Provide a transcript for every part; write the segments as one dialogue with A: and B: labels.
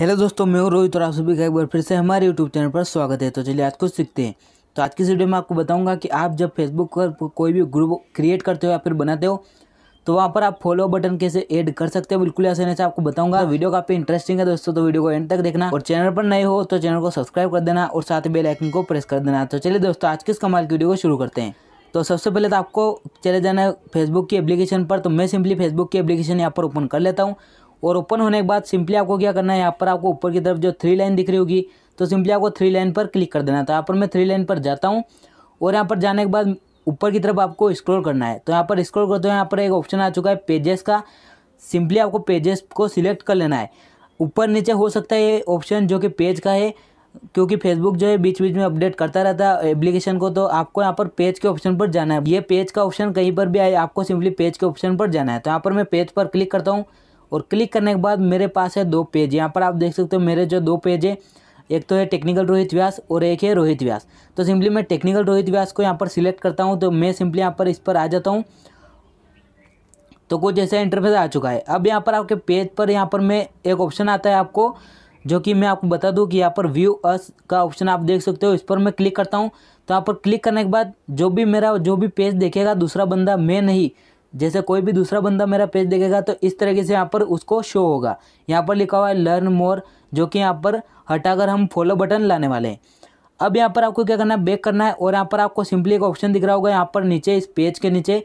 A: hello दोस्तों मैं हूँ रोहित और आप सभी का एक बार फिर से हमारे यूट्यूब चैनल पर स्वागत है तो चलिए आज कुछ सीखते हैं तो आज की वीडियो में आपको बताऊंगा कि आप जब फेसबुक पर कोई भी ग्रुप क्रिएट करते हो या फिर बनाते हो तो वहाँ पर आप फॉलो बटन कैसे ऐड कर सकते हो बिल्कुल ऐसे नहीं आपको बताऊंगा तो वीडियो काफ़ी इंटरेस्टिंग है दोस्तों तो वीडियो को एंड तक देखना और चैनल पर नए हो तो चैनल को सब्सक्राइब कर देना और साथ ही बेलाइकन को प्रेस कर देना तो चलिए दोस्तों आज किस कमाल की वीडियो को शुरू करते हैं तो सबसे पहले तो आपको चले जाना है फेसबुक की एप्लीकेशन पर तो मैं सिंपली फेसबुक की एप्लीकेशन यहाँ पर ओपन कर लेता हूँ और ओपन होने के बाद सिंपली आपको क्या करना है यहाँ पर आपको ऊपर की तरफ जो थ्री लाइन दिख रही होगी तो सिंपली आपको थ्री लाइन पर क्लिक कर देना था तो यहाँ पर मैं थ्री लाइन पर जाता हूँ और यहाँ पर जाने के बाद ऊपर की तरफ आपको स्क्रॉल करना है तो यहाँ पर स्क्रॉल करते हैं यहाँ पर एक ऑप्शन आ चुका है पेजेस का सिंपली आपको पेजेस को सिलेक्ट कर लेना है ऊपर नीचे हो सकता है ये ऑप्शन जो कि पेज का है क्योंकि फेसबुक जो है बीच बीच में अपडेट करता रहता है एप्लीकेशन को तो आपको यहाँ पर पेज के ऑप्शन पर जाना है ये पेज का ऑप्शन कहीं पर भी आए आपको सिंपली पेज के ऑप्शन पर जाना है तो यहाँ पर मैं पेज पर क्लिक करता हूँ और क्लिक करने के बाद मेरे पास है दो पेज यहाँ पर आप देख सकते हो मेरे जो दो पेज है एक तो है टेक्निकल रोहित व्यास और एक है रोहित व्यास तो सिंपली मैं टेक्निकल रोहित व्यास को यहाँ पर सिलेक्ट करता हूँ तो मैं सिंपली यहाँ पर इस पर आ जाता हूँ तो कुछ जैसा इंटरफेस आ चुका है अब यहाँ पर आपके पेज पर यहाँ पर मैं एक ऑप्शन आता है आपको जो कि मैं आपको बता दूँ कि यहाँ पर व्यू अस का ऑप्शन आप देख सकते हो इस पर मैं क्लिक करता हूँ तो यहाँ पर क्लिक करने के बाद जो भी मेरा जो भी पेज देखेगा दूसरा बंदा मैं नहीं जैसे कोई भी दूसरा बंदा मेरा पेज देखेगा तो इस तरीके से यहाँ पर उसको शो होगा यहाँ पर लिखा हुआ है लर्न मोर जो कि यहाँ पर हटाकर हम फॉलो बटन लाने वाले हैं अब यहाँ पर आपको क्या करना है बैक करना है और यहाँ पर आपको सिंपली एक ऑप्शन दिख रहा होगा यहाँ पर नीचे इस पेज के नीचे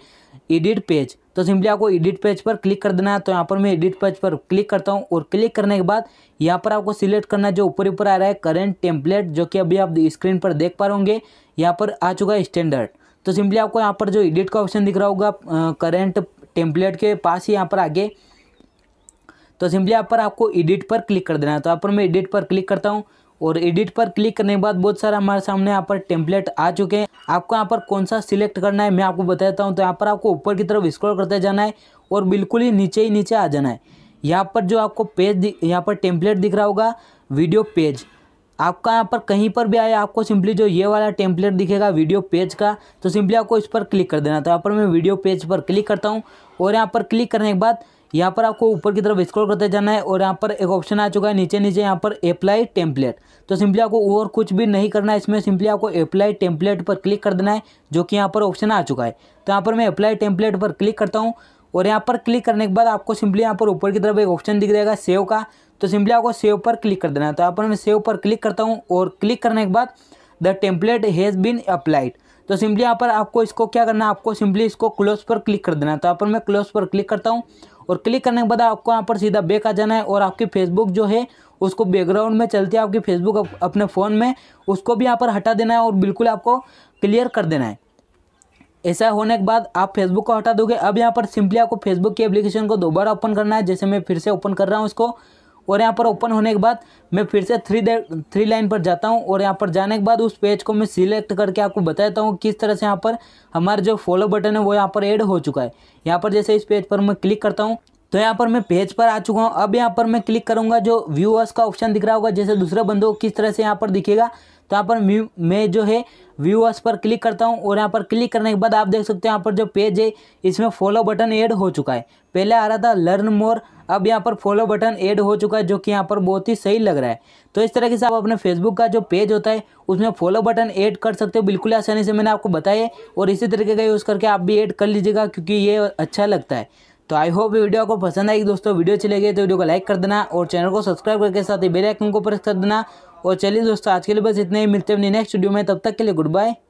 A: एडिट पेज तो सिंपली आपको एडिट पेज पर क्लिक कर देना है तो यहाँ पर मैं एडिट पेज पर क्लिक करता हूँ और क्लिक करने के बाद यहाँ पर आपको सिलेक्ट करना है जो ऊपर ऊपर आ रहा है करेंट टेम्पलेट जो कि अभी आप स्क्रीन पर देख पा रहे होंगे यहाँ पर आ चुका है स्टैंडर्ड तो सिंपली आपको यहाँ पर जो एडिट का ऑप्शन दिख रहा होगा करेंट टेम्पलेट के पास ही यहाँ पर आगे तो सिंपली यहाँ पर आपको एडिट पर क्लिक कर देना है तो यहाँ पर मैं एडिट पर क्लिक करता हूँ और एडिट पर क्लिक करने के बाद बहुत सारा हमारे सामने यहाँ पर टेम्पलेट आ चुके हैं आपको यहाँ पर कौन सा सिलेक्ट करना है मैं आपको बता देता हूँ तो यहाँ पर आपको ऊपर की तरफ स्क्रॉल करते जाना है और बिल्कुल ही नीचे ही नीचे आ जाना है यहाँ पर जो आपको पेज यहाँ पर टेम्पलेट दिख रहा होगा वीडियो पेज आपका यहाँ पर कहीं पर भी आए आपको सिंपली जो ये वाला टेम्पलेट दिखेगा वीडियो पेज का तो सिंपली आपको इस पर क्लिक कर देना तो यहाँ पर मैं वीडियो पेज पर क्लिक करता हूँ और यहाँ पर क्लिक करने के बाद यहाँ पर आपको ऊपर की तरफ स्क्रॉल करते जाना है और यहाँ पर एक ऑप्शन आ चुका है नीचे नीचे यहाँ पर अप्लाई टेम्पलेट तो सिंपली आपको और कुछ भी नहीं करना है इसमें सिंपली आपको अप्लाई टेम्पलेट पर क्लिक कर देना है जो कि यहाँ पर ऑप्शन आ चुका है तो यहाँ पर मैं अप्लाई टेम्पलेट पर क्लिक करता हूँ और यहाँ पर क्लिक करने के बाद आपको सिंपली यहाँ पर ऊपर की तरफ एक ऑप्शन दिख जाएगा सेव का तो सिंपली आपको सेव पर क्लिक कर देना है तो यहाँ पर मैं सेव पर क्लिक करता हूँ और क्लिक करने के बाद the template has been applied तो सिंपली यहाँ पर आपको इसको क्या करना है आपको सिंपली इसको क्लोज पर क्लिक कर देना है तो यहाँ पर मैं क्लोज पर क्लिक करता हूँ और क्लिक करने के बाद आपको यहाँ पर सीधा बैक आ जाना है और आपकी फेसबुक जो है उसको बैकग्राउंड में चलती है आपकी फेसबुक अपने फ़ोन में उसको भी यहाँ पर हटा देना है और बिल्कुल आपको क्लियर कर देना है ऐसा होने के बाद आप फेसबुक को हटा दोगे अब यहाँ पर सिंपली आपको फेसबुक की एप्लीकेशन को दोबारा ओपन करना है जैसे मैं फिर से ओपन कर रहा हूँ इसको और यहाँ पर ओपन होने के बाद मैं फिर से थ्री थ्री लाइन पर जाता हूँ और यहाँ पर जाने के बाद उस पेज को मैं सिलेक्ट करके आपको बता देता हूँ किस तरह से यहाँ पर हमारा जो फॉलो बटन है वो यहाँ पर ऐड हो चुका है यहाँ पर जैसे इस पेज पर मैं क्लिक करता हूँ तो यहाँ पर मैं पेज पर आ चुका हूँ अब यहाँ पर मैं क्लिक करूँगा जो व्यूअर्स का ऑप्शन दिख रहा होगा जैसे दूसरे बंदों को किस तरह से यहाँ पर दिखेगा तो यहाँ पर मैं जो है व्यूअर्स पर क्लिक करता हूँ और यहाँ पर क्लिक करने के बाद आप देख सकते हो यहाँ पर जो पेज है इसमें फॉलो बटन ऐड हो चुका है पहले आ रहा था लर्न मोर अब यहाँ पर फॉलो बटन ऐड हो चुका है जो कि यहाँ पर बहुत ही सही लग रहा है तो इस तरीके से आप अपने फेसबुक का जो पेज होता है उसमें फॉलो बटन ऐड कर सकते हो बिल्कुल आसानी से मैंने आपको बताया और इसी तरीके का यूज़ करके आप भी ऐड कर लीजिएगा क्योंकि ये अच्छा लगता है तो आई होप वीडियो आपको पसंद आएगी दोस्तों वीडियो अच्छी लगी तो वीडियो को लाइक कर देना और चैनल को सब्सक्राइब करके साथ ही बेल आइकन को प्रेस कर देना और चलिए दोस्तों आज के लिए बस इतने ही मिलते हैं नेक्स्ट वीडियो में तब तक के लिए गुड बाय